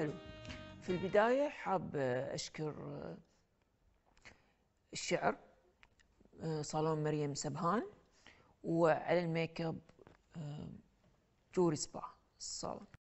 حلو في البداية حاب أشكر آه، الشعر آه، صالون مريم سبهان وعلى الميك اب آه، جوري سبا الصالون